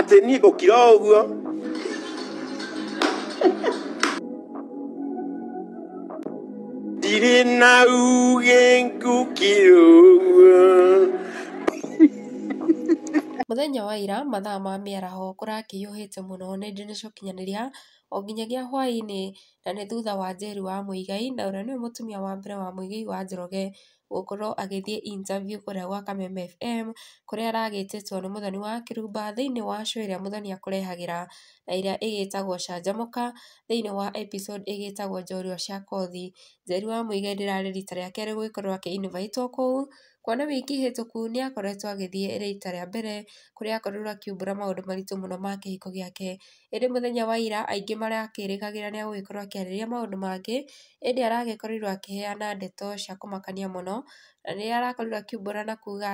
atĩ niĩ ngũkira ũguo ndirĩ na uge ngũkira ũguo mũthenya wa ira mathaa ma mĩaraho kũrakĩiyũhĩte mũno nenda-inĩ cia ũkinyanĩria o nginyagia hwaĩ-inĩ na nĩ thutha wa Njeri wa Muigai na ũrĩa nĩwe mũtumia wa mbere wa Muigai wa Njoroge gũkorwo agĩthiĩ interview kũrĩa gwa Kameme FM, kũrĩa aragĩtĩtwo nĩ Mũthoni wa Kiruba thĩiniĩ wa show ĩrĩa Mũthoni akũrehagĩra na ĩrĩa ĩgĩtagwo Canjamũka, thĩiniĩ wa episode ĩgĩtagwo Njorua cia Kothi. Njeri wa Mũige rĩrarĩ rita rĩa kerĩ gũgĩkorwo akĩ invite wo Kuona wiki hĩtũku nĩakoretwo agĩthiĩ rita rĩa mbere kũrĩa akorirwo akiumbũra maũndũ maritũ mũno ma kĩhiko gĩake. Ĩndĩ mũthenya wa ira aingĩ marakĩrĩgagĩrĩra nĩagũgĩkorwo akĩarĩria maũndũ mangĩ, ĩndĩ aragĩkorirwo akĩheana ndeto cia kumakania muno na nĩrĩo arakorirwo akiumbũra na kuuga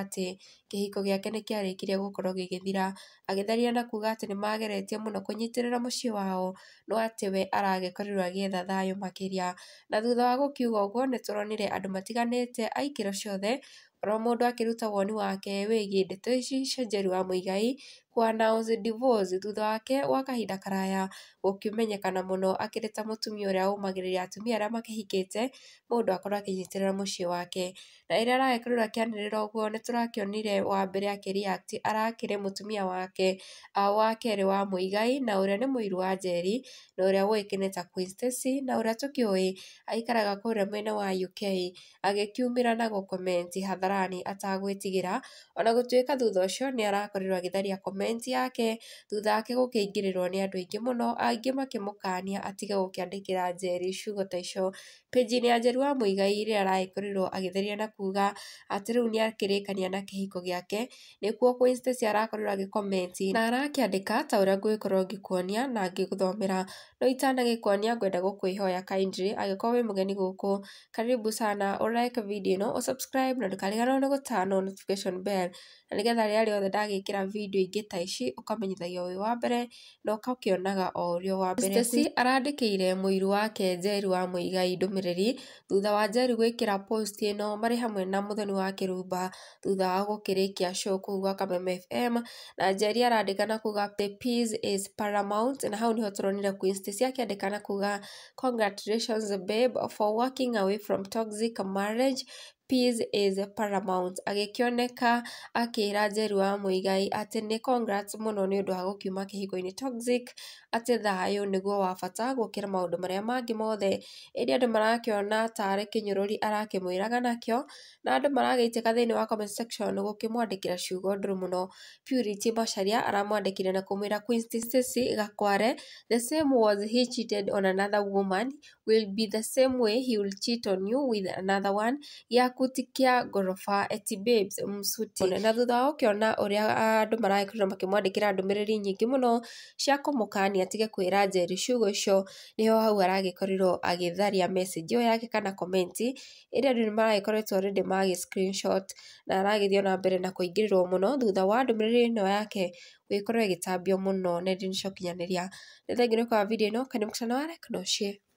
kihiko giake gĩake nĩkĩarĩkirie gũkorwo gigithira agitharia na kuuga atĩ mageretie muno kunyitirira mũciĩ wao, no ati we aragĩkorirwo agĩetha thayũ makiria Na thutha wa gukiuga ũguo nĩtũronire turonire andu a ikĩro ciothe oro mũndũ akĩruta woni wake wĩgiĩ ndeto ici cia Njeri wa Muigai Wanaũnzi divorce thutha wake wa kahinda karaya gukimenyekana muno akĩrĩ ta mũtumia ũrĩa ũmagĩrĩria atumia arĩa makĩhikĩte mũndũ akorwo akĩnyitĩrĩra mũciĩ wake. Na rĩrĩa kianirira akĩanĩrĩra ũguo turakionire wa mbere akĩ react arakĩrĩ mũtumia wake wa kerĩ wa muigai na ũrĩa nĩ muiru wa njeri na ũrĩa ũĩkaine ta Queen Stacy na ũrĩa tũkĩũĩ aikaraga kũrĩa mwena wa UK agĩkiumĩra na gukomenti hadharani atagwĩtigĩra ona gũtuĩka thutha ũcio nĩarakorirwo agĩtharia comment comments yake thutha wake gũkĩingĩrĩrwo nĩ andũ aingĩ mũno angĩ makĩmũkania atige gũkĩandĩkĩra Njeri ciugo ta icio pĩnji-inĩ ya Njeri wa Muigai rĩrĩa arakorirwo agĩtheria na kuuga atĩ rĩu nĩakĩrĩkania na kĩhiko gĩake nĩkuo Queen Stacy arakorirwo agĩkomenti na arakĩandĩka ta ũrĩa ngũgĩkorwo ngĩkuonia na ngĩgũthomera no itanagĩkuonia ngwenda gũkwĩhoya kindly angĩkorwo wĩ mũgeni gũkũ karibu sana ũlike video ĩno ũsubscribe na ndũkariganĩrwo nĩ gũtana notification bell na nĩgetha rĩrĩa rĩothe ndagĩkĩra video ingĩ ta ta ici ũkamenyithagio wĩ wa mbere na ũgakĩonaga o ũrĩ o wa mbere. Stacy arandĩkĩire mũiru wake Njeri wa Muigai ndũmĩrĩri thutha wa Njeri gwikira post ino mari hamwe na muthoni wa Kĩrumba thutha wa gũkĩrĩkia show kũu gwa Kameme FM na Njeri arandĩka na kuga the peace is paramount na hau nĩho tũronire Queen Stacy akĩandĩka na kuga congratulations babe for walking away from toxic marriage peace is paramount agĩkĩoneka akira njeru wa mũigai atĩ nĩ congrats mũno nĩ ũndũ wa gũkiuma kĩhiko-inĩ toxic atĩ thayũ nĩguo wa bata gũkĩra maũndũ marĩa mangĩ mothe ĩndĩ andũ marakĩona tarĩ kĩnyũrũri arakĩmwĩraga nakĩo na andũ maragĩitĩka thĩinĩ wa comment section gũkĩmwandĩkĩra ciugo ndũrũ muno Purity Macharia aramwandĩkĩra na kũmwĩra Queen Stacy Gakware the same was he cheated on another woman will be the same way he will cheat on you with another one gĩa gĩkundi kĩa ngoroba @babes Msuti na thutha wa gũkĩona ũrĩa andũ maragĩkorirwo makĩmwandĩkĩra ndũmĩrĩri nyingĩ mũno cia kũmũkania atige kwĩra Njeri ciugo icio nĩho hau aragĩkorirwo agĩtharia message ĩyo yake kana komenti ĩrĩa andũ nĩmaragĩkoretwo already magĩ screenshot na aragĩthiĩ na mbere na kũingĩrĩrwo mũno thutha wa ndũmĩrĩri ĩno yake gũgĩkorwo ĩgĩtambio mũno nenda-inĩ cia ũkinyanĩria. Nĩ thengiũ nĩ kwa video ĩno, Kainerugusha na Wale, Knoche.